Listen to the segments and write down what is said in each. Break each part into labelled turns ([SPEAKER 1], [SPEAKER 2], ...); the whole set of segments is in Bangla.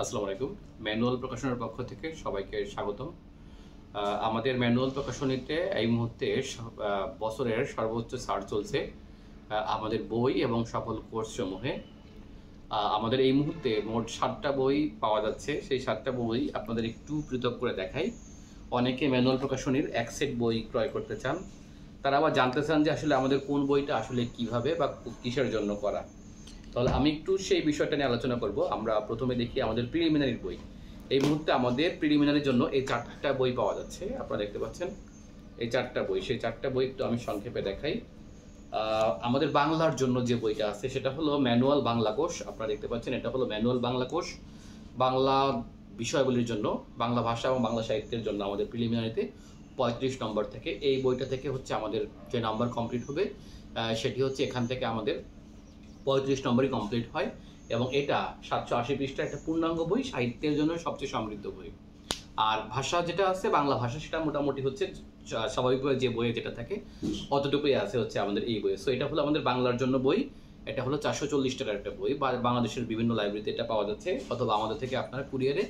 [SPEAKER 1] আসসালামু আলাইকুম ম্যানুয়াল প্রকাশনের পক্ষ থেকে সবাইকে স্বাগতম আমাদের ম্যানুয়াল প্রকাশনীতে এই মুহূর্তে বছরের সর্বোচ্চ সার্চ চলছে আমাদের বই এবং সফল কোর্সসমূহে আমাদের এই মুহূর্তে মোট সাতটা বই পাওয়া যাচ্ছে সেই সাতটা বই আপনাদের একটু পৃথক করে দেখাই অনেকে ম্যানুয়াল প্রকাশনীর এক সেট বই ক্রয় করতে চান তারা আবার জানতে চান যে আসলে আমাদের কোন বইটা আসলে কিভাবে বা কিসের জন্য করা তাহলে আমি একটু সেই বিষয়টা নিয়ে আলোচনা করব আমরা প্রথমে দেখি আমাদের প্রিলিমিনারির বই এই মুহূর্তে আমাদের প্রিলিমিনারির জন্য এই চারটা বই পাওয়া যাচ্ছে আপনারা দেখতে পাচ্ছেন এই চারটা বই সেই চারটা বই একটু আমি সংক্ষেপে দেখাই আমাদের বাংলার জন্য যে বইটা আছে সেটা হলো ম্যানুয়াল বাংলা কোষ আপনারা দেখতে পাচ্ছেন এটা হলো ম্যানুয়াল বাংলা কোষ বাংলা বিষয়গুলির জন্য বাংলা ভাষা এবং বাংলা সাহিত্যের জন্য আমাদের প্রিলিমিনারিতে পঁয়ত্রিশ নম্বর থেকে এই বইটা থেকে হচ্ছে আমাদের যে নাম্বার কমপ্লিট হবে সেটি হচ্ছে এখান থেকে আমাদের পঁয়ত্রিশ নম্বরই কমপ্লিট হয় এবং এটা সাতশো আশি পৃষ্ঠা একটা পূর্ণাঙ্গ বই সাহিত্যের জন্য সবচেয়ে সমৃদ্ধ বই আর ভাষা যেটা আছে বাংলা ভাষা সেটা মোটামুটি হচ্ছে স্বাভাবিকভাবে যে বইয়ে যেটা থাকে অতটুকুই আছে হচ্ছে আমাদের এই বইয়ে সো এটা হলো আমাদের বাংলার জন্য বই এটা হলো চারশো চল্লিশ টাকার একটা বই বাংলাদেশের বিভিন্ন লাইব্রেরিতে এটা পাওয়া যাচ্ছে অথবা আমাদের থেকে আপনারা কুরিয়ারে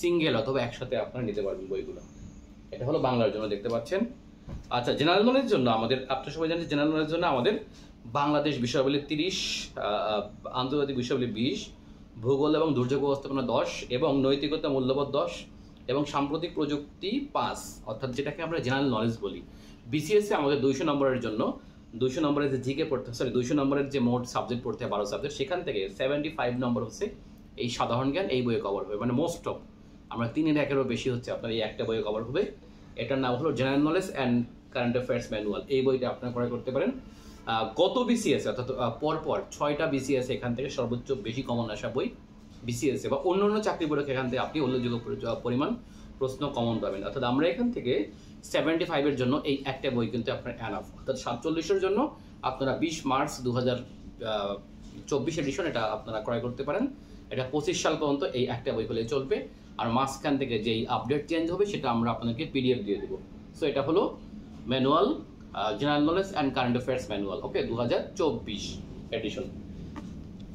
[SPEAKER 1] সিঙ্গেল অথবা একসাথে আপনারা নিতে পারবেন বইগুলো এটা হলো বাংলার জন্য দেখতে পাচ্ছেন আচ্ছা জেনারেল নলেজের জন্য আমাদের আপনার সবাই জানেন জেনারেল নলেজের জন্য আমাদের বাংলাদেশ বিষয়াবলী তিরিশ আন্তর্জাতিক বিষয়াবলী বিশ ভূগোল এবং দুর্যোগ ব্যবস্থাপনা দশ এবং নৈতিকতা মূল্যবোধ দশ এবং সাম্প্রতিক প্রযুক্তি পাস অর্থাৎ যেটাকে আমরা জেনারেল নলেজ বলি বিসিএসে আমাদের দুইশো নম্বরের জন্য দুইশো নম্বরের যে জিকে পড়তে সরি দুইশো নম্বরের যে মোট সাবজেক্ট পড়তে হয় বারো সাবজেক্ট সেখান থেকে সেভেন্টি ফাইভ নম্বর হচ্ছে এই সাধারণ জ্ঞান এই বইয়ে কভার হবে মানে মোস্ট অফ আমরা তিনের একেরও বেশি হচ্ছে আপনার এই একটা বইয়ে কভার হবে এটার নাম হলো general knowledge and current affairs manual এই বইটা আপনারা ক্রয় করতে পারেন গত বিসিএস অর্থাৎ পরপর ছয়টা বিসিএস এখান থেকে সর্বোচ্চ বেশি কমন আসা বই বিসিএস বা অন্য অন্য চাকরি পরীক্ষা এখান থেকে আপনি উল্লেখযোগ্য পরিমাণ প্রশ্ন কমন পাবেন অর্থাৎ আমরা এখান থেকে সেভেন্টি ফাইভের জন্য এই একটা বই কিন্তু আপনার অ্যানাফ অর্থাৎ সাতচল্লিশের জন্য আপনারা বিশ মার্চ দু হাজার চব্বিশ এডিশন এটা আপনারা ক্রয় করতে পারেন এটা পঁচিশ সাল পর্যন্ত এই একটা বই হলে চলবে আর মাঝখান থেকে যেই আপডেট চেঞ্জ হবে সেটা আমরা আপনাকে পিডিএফ দিয়ে দেবো সো এটা হলো manual general knowledge and current affairs manual okay দু হাজার চব্বিশ এডিশন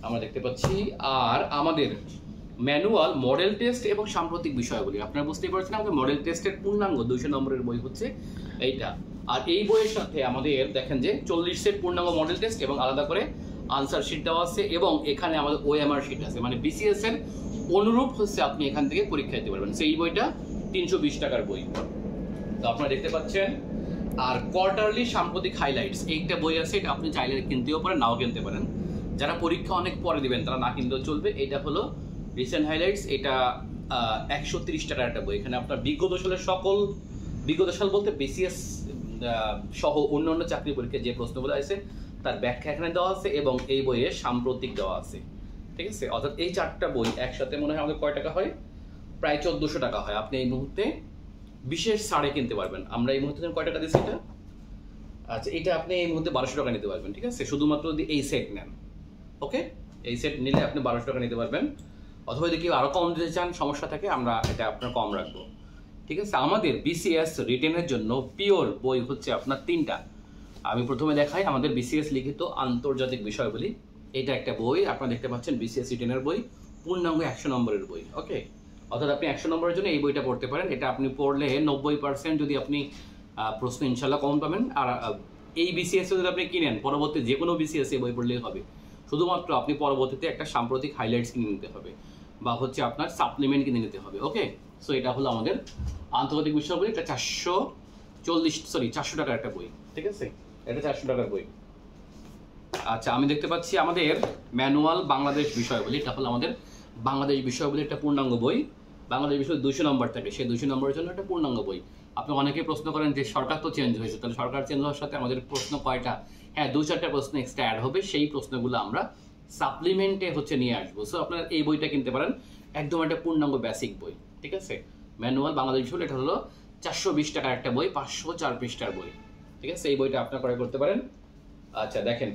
[SPEAKER 1] আমরা দেখতে পাচ্ছি আর আমাদের ম্যানুয়াল মডেল টেস্ট এবং সাম্প্রতিক বিষয়গুলি আপনারা বুঝতেই পারছেন আমাদের মডেল টেস্টের পূর্ণাঙ্গ দুইশো নম্বরের বই হচ্ছে এইটা আর এই বইয়ের সাথে আমাদের দেখেন যে চল্লিশ সেট পূর্ণাঙ্গ মডেল টেস্ট এবং আলাদা করে আনসার শিট দেওয়া আছে এবং এখানে আমাদের ওএমআর শিট আছে মানে বিসিএস এর অনুরূপ হচ্ছে আপনি এখান থেকে পরীক্ষা দিতে পারবেন সেই বইটা তিনশো বিশ টাকার বই তো আপনারা দেখতে পাচ্ছেন আর কোয়ার্টারলি সাম্প্রতিক হাইলাইটস এইটা বই আছে এটা আপনি চাইলে কিনতেও পারেন নাও কিনতে পারেন যারা পরীক্ষা অনেক পরে দিবেন তারা না কিনলেও চলবে এটা হলো রিসেন্ট হাইলাইটস এটা একশো তিরিশ টাকার একটা বই এখানে আপনার বিজ্ঞ সালের সকল বিগত সাল বলতে বিসিএস সহ অন্য অন্য চাকরি পরীক্ষায় যে প্রশ্নগুলো আছে তার ব্যাখ্যা এখানে দেওয়া আছে এবং এই বইয়ে সাম্প্রতিক দেওয়া আছে ঠিক আছে অর্থাৎ এই চারটা বই একসাথে মনে হয় আমাদের কয় টাকা হয় প্রায় চোদ্দোশো টাকা হয় আপনি এই মুহূর্তে বিশেষ সারে কিনতে পারবেন আমরা এই মুহূর্তে কয় টাকা দিচ্ছি এটা আচ্ছা এটা আপনি এই মুহূর্তে বারোশো টাকা নিতে পারবেন ঠিক আছে শুধুমাত্র যদি এই সেট নেন ওকে এই সেট নিলে আপনি বারোশো টাকা নিতে পারবেন অথবা যদি কেউ আরও কম দিতে চান সমস্যা থাকে আমরা এটা আপনার কম রাখবো ঠিক আছে আমাদের বিসিএস রিটেনের জন্য পিওর বই হচ্ছে আপনার তিনটা আমি প্রথমে দেখাই আমাদের বিসিএস লিখিত আন্তর্জাতিক বিষয় বলি এটা একটা বই আপনারা দেখতে পাচ্ছেন বিসিএস রিটেনের বই পূর্ণাঙ্গ একশো নম্বরের বই ওকে অর্থাৎ আপনি একশো নম্বরের জন্য এই বইটা পড়তে পারেন এটা আপনি পড়লে নব্বই পার্সেন্ট যদি আপনি প্রশ্ন ইনশাল্লাহ কম পাবেন আর এই বিসিএসে যদি আপনি কিনেন পরবর্তী যে কোনো বিসিএসে বই পড়লেই হবে শুধুমাত্র আপনি পরবর্তীতে একটা সাম্প্রতিক হাইলাইটস কিনে নিতে হবে বা হচ্ছে আপনার সাপ্লিমেন্ট কিনে নিতে হবে ওকে সো এটা হলো আমাদের আন্তর্জাতিক বিষয়গুলি এটা চারশো চল্লিশ সরি চারশো টাকার একটা বই ঠিক আছে এটা চারশো টাকার বই আচ্ছা আমি দেখতে পাচ্ছি আমাদের ম্যানুয়াল বাংলাদেশ বিষয় বলি এটা হলো আমাদের বাংলাদেশ বিষয় একটা পূর্ণাঙ্গ বই বাংলাদেশ বিশ্ব দুশো নম্বর থাকে সেই দুশো নম্বরের জন্য একটা পূর্ণাঙ্গ বই আপনি অনেকে প্রশ্ন করেন যে সরকার তো চেঞ্জ হয়েছে তাহলে সরকার চেঞ্জ হওয়ার সাথে আমাদের প্রশ্ন কয়টা হ্যাঁ দু চারটা প্রশ্ন এক্সট্রা অ্যাড হবে সেই প্রশ্নগুলো আমরা সাপ্লিমেন্টে হচ্ছে নিয়ে আসবো সো আপনারা এই বইটা কিনতে পারেন একদম একটা পূর্ণাঙ্গ বেসিক বই ঠিক আছে ম্যানুয়াল বাংলাদেশ বিষয় এটা হলো চারশো বিশ টাকার একটা বই পাঁচশো চার পৃষ্ঠার বই ঠিক আছে এই বইটা আপনার ক্রয় করতে পারেন আচ্ছা দেখেন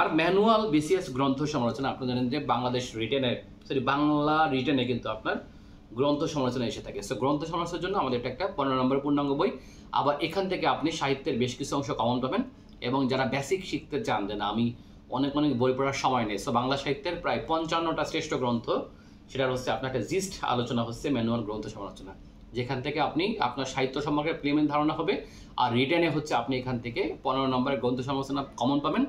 [SPEAKER 1] আর ম্যানুয়াল বিসিএস গ্রন্থ সমালোচনা আপনি জানেন যে বাংলাদেশ রিটেনের সরি বাংলা রিটেনে কিন্তু আপনার গ্রন্থ সমালোচনা এসে থাকে সো গ্রন্থ সমালোচনার জন্য আমাদের এটা একটা পনেরো নম্বর পূর্ণাঙ্গ বই আবার এখান থেকে আপনি সাহিত্যের বেশ কিছু অংশ কমন পাবেন এবং যারা বেসিক শিখতে চান যে না আমি অনেক অনেক বই পড়ার সময় নেই সো বাংলা সাহিত্যের প্রায় পঞ্চান্নটা শ্রেষ্ঠ গ্রন্থ সেটার হচ্ছে আপনার একটা জিস্ট আলোচনা হচ্ছে ম্যানুয়াল গ্রন্থ সমালোচনা যেখান থেকে আপনি আপনার সাহিত্য সম্পর্কে প্রেমের ধারণা হবে আর রিটার্নে হচ্ছে আপনি এখান থেকে পনেরো নম্বরের গ্রন্থ সমালোচনা কমন পাবেন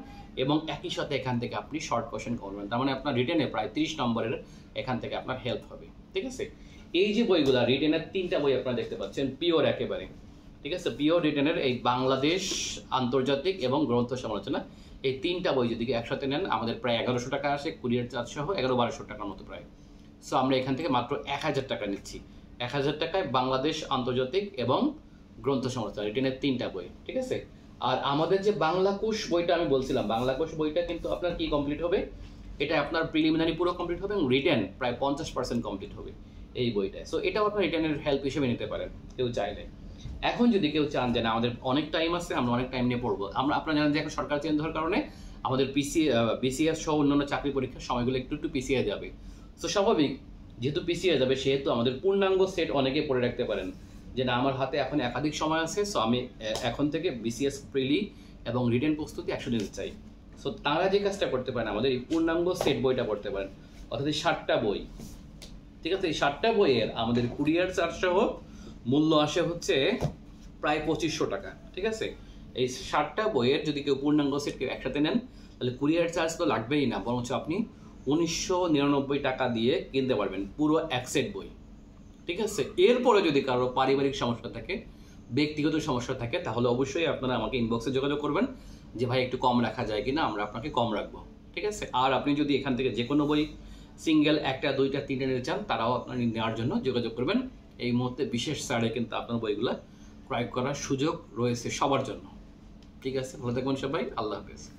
[SPEAKER 1] এবং একই সাথে এখান থেকে আপনি শর্ট কোয়েশ্চেন কমন পাবেন তার মানে আপনার রিটার্নে প্রায় তিরিশ নম্বরের এখান থেকে আপনার হেল্প হবে ঠিক আছে এই যে বইগুলো রিটেনের তিনটা বই আপনারা দেখতে পাচ্ছেন পিওর একেবারে ঠিক আছে পিওর রিটেনের এই বাংলাদেশ আন্তর্জাতিক এবং গ্রন্থ সমালোচনা এই তিনটা বই যদি একসাথে নেন আমাদের প্রায় এগারোশো টাকা আসে কুরিয়ার চার্জ সহ এগারো বারোশো টাকার মতো প্রায় সো আমরা এখান থেকে মাত্র এক হাজার টাকা নিচ্ছি এক হাজার টাকায় বাংলাদেশ আন্তর্জাতিক এবং গ্রন্থ সমালোচনা রিটেনের তিনটা বই ঠিক আছে আর আমাদের যে বাংলা কোষ বইটা আমি বলছিলাম বাংলা কোষ বইটা কিন্তু আপনার কি কমপ্লিট হবে এটা আপনার প্রিলিমিনারি পুরো কমপ্লিট হবে এবং রিটেন প্রায় পঞ্চাশ পার্সেন্ট কমপ্লিট হবে এই বইটায় সো এটাও আপনার রিটার্নের হেল্প হিসেবে নিতে পারেন কেউ চাইলে এখন যদি কেউ চান যে না আমাদের অনেক টাইম আছে আমরা অনেক টাইম নিয়ে পড়বো আমরা আপনারা জানেন যে এখন সরকার চেঞ্জ হওয়ার কারণে আমাদের পিসি বিসিএস সহ অন্যান্য চাকরি পরীক্ষার সময়গুলো একটু একটু পিছিয়ে যাবে সো স্বাভাবিক যেহেতু পিছিয়ে যাবে সেহেতু আমাদের পূর্ণাঙ্গ সেট অনেকে পড়ে রাখতে পারেন যে না আমার হাতে এখন একাধিক সময় আছে সো আমি এখন থেকে বিসিএস প্রিলি এবং রিটেন প্রস্তুতি একশো নিতে চাই সো তারা যে কাজটা করতে পারেন আমাদের এই পূর্ণাঙ্গ সেট বইটা পড়তে পারেন অর্থাৎ ষাটটা বই ঠিক আছে এই সাতটা বইয়ের আমাদের কুরিয়ার চার্জ সহ মূল্য আসে হচ্ছে প্রায় পঁচিশশো টাকা ঠিক আছে এই সাতটা বইয়ের যদি কেউ পূর্ণাঙ্গ সেট কেউ একসাথে নেন তাহলে কুরিয়ার চার্জ তো লাগবেই না বরঞ্চ আপনি উনিশশো নিরানব্বই টাকা দিয়ে কিনতে পারবেন পুরো এক সেট বই ঠিক আছে এরপরে যদি কারো পারিবারিক সমস্যা থাকে ব্যক্তিগত সমস্যা থাকে তাহলে অবশ্যই আপনারা আমাকে ইনবক্সে যোগাযোগ করবেন যে ভাই একটু কম রাখা যায় কিনা আমরা আপনাকে কম রাখবো ঠিক আছে আর আপনি যদি এখান থেকে যে কোনো বই সিঙ্গেল একটা দুইটা তিনটা নিতে চান তারাও আপনার নেওয়ার জন্য যোগাযোগ করবেন এই মুহূর্তে বিশেষ ছাড়ে কিন্তু আপনার বইগুলো ক্রয় করার সুযোগ রয়েছে সবার জন্য ঠিক আছে ভালো থাকবেন সবাই আল্লাহ হাফেজ